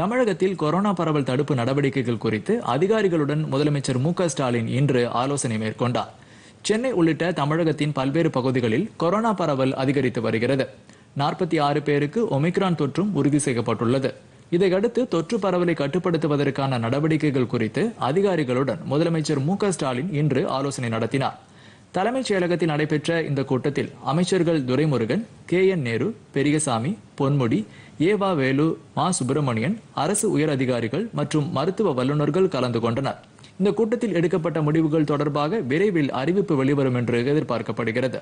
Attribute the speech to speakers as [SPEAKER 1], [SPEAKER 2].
[SPEAKER 1] தமிழகத்தில் கொரோனா பரவல் தடுப்பு நடவடிக்கைகள் குறித்து அதிகாரிகளுடன் முதலமைச்சர் மு ஸ்டாலின் இன்று ஆலோசனை மேற்கொண்டார் சென்னை உள்ளிட்ட தமிழகத்தின் பல்வேறு பகுதிகளில் கொரோனா பரவல் அதிகரித்து வருகிறது நாற்பத்தி ஆறு பேருக்கு ஒமிக்ரான் தொற்றும் உறுதி செய்யப்பட்டுள்ளது இதையடுத்து தொற்று பரவலை கட்டுப்படுத்துவதற்கான நடவடிக்கைகள் குறித்து அதிகாரிகளுடன் முதலமைச்சர் மு ஸ்டாலின் இன்று ஆலோசனை நடத்தினார் தலைமைச் செயலகத்தில் நடைபெற்ற இந்த கூட்டத்தில் அமைச்சர்கள் துரைமுருகன் கே என் நேரு பெரியசாமி பொன்முடி ஏவா வேலு மா சுப்பிரமணியன் அரசு உயர் அதிகாரிகள் மற்றும் மருத்துவ வல்லுநர்கள் கலந்து கொண்டனர் இந்த கூட்டத்தில் எடுக்கப்பட்ட முடிவுகள் தொடர்பாக விரைவில் அறிவிப்பு வெளிவரும் என்று எதிர்பார்க்கப்படுகிறது